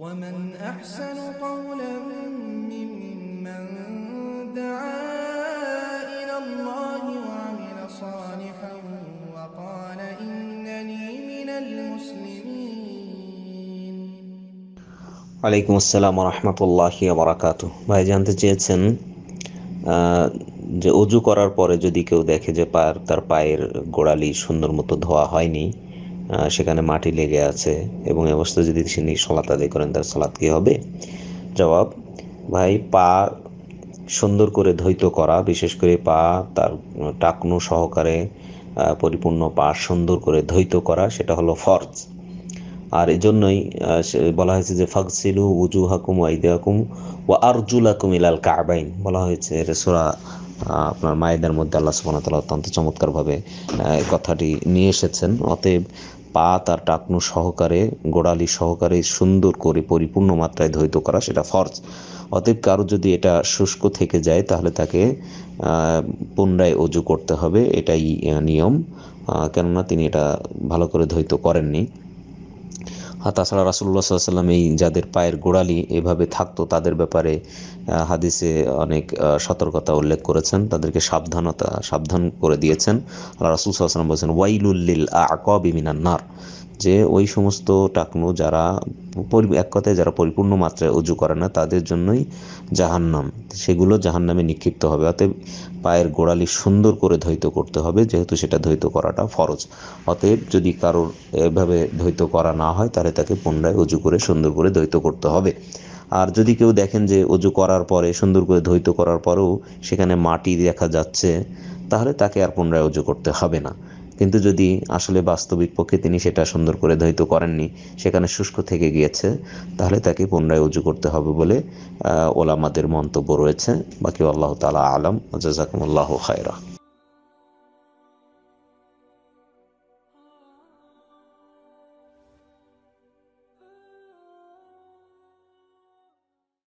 ومن أحسن قولا ممن دعا إلى الله وعمل صالحا وقال إنني من المسلمين عليكم السلام ورحمة الله وبركاته ভাই জানতে চেয়েছেন যে অজু করার পরে যদি কেউ দেখে যে তার পায়ের গোড়ালি সুন্দর মতো ধোয়া হয়নি সেখানে মাটি লেগে আছে এবং অবস্থা যদি তিনি সলাত আদায় করেন তার সলাৎ কী হবে জবাব ভাই পা সুন্দর করে ধৈত করা বিশেষ করে পা তার টাকনু সহকারে পরিপূর্ণ পা সুন্দর করে ধৈত করা সেটা হলো ফর্জ আর এজন্যই বলা হয়েছে যে ফাকসিলু উজু হাকুম ওয়াইদে হাকুম ও আরজুল হাকুম ইলাল কাবাইন বলা হয়েছে রেসোরা আপনার মায়েদের মধ্যে আল্লাহ তালা অত্যন্ত চমৎকারভাবে কথাটি নিয়ে এসেছেন অতএব পা তার টাকনু সহকারে গোড়ালি সহকারে সুন্দর করে পরিপূর্ণ মাত্রায় ধৈত করা সেটা ফরজ অতএব কারো যদি এটা শুষ্ক থেকে যায় তাহলে তাকে পুনরায় অজু করতে হবে এটাই নিয়ম কেননা তিনি এটা ভালো করে ধৈত করেননি আর তাছাড়া রাসুল্লা সাল্লাম এই যাদের পায়ের গোড়ালি এভাবে থাকতো তাদের ব্যাপারে হাদিসে অনেক সতর্কতা উল্লেখ করেছেন তাদেরকে সাবধানতা সাবধান করে দিয়েছেন আল্লাহ রাসুল সাল্লাম বলছেন ওয়াইলুল্লিল আকবিমিনান্নার যে ওই সমস্ত টাকনু যারা এক কথায় যারা পরিপূর্ণ মাত্রায় উজু করে না তাদের জন্যই জাহান্নাম সেগুলো জাহান্নামে নিক্ষিপ্ত হবে অতএব পায়ের গোড়ালি সুন্দর করে ধৈত করতে হবে যেহেতু সেটা ধৈত করাটা ফরজ অতএব যদি কারোর এভাবে ধৈত করা না হয় তাহলে তাকে পুনরায় উজু করে সুন্দর করে ধৈত করতে হবে আর যদি কেউ দেখেন যে অজু করার পরে সুন্দর করে ধৈত করার পরেও সেখানে মাটি দেখা যাচ্ছে তাহলে তাকে আর পুনরায় অজু করতে হবে না কিন্তু যদি আসলে বাস্তবিক পক্ষে তিনি সেটা সুন্দর করে ধৈত করেননি সেখানে শুষ্ক থেকে গিয়েছে তাহলে তাকে পুনরায় উজু করতে হবে বলে ওলামাদের মন্তব্য রয়েছে বাকি আল্লাহ তালা আলম জাজাকুমুল্লাহ খায়রা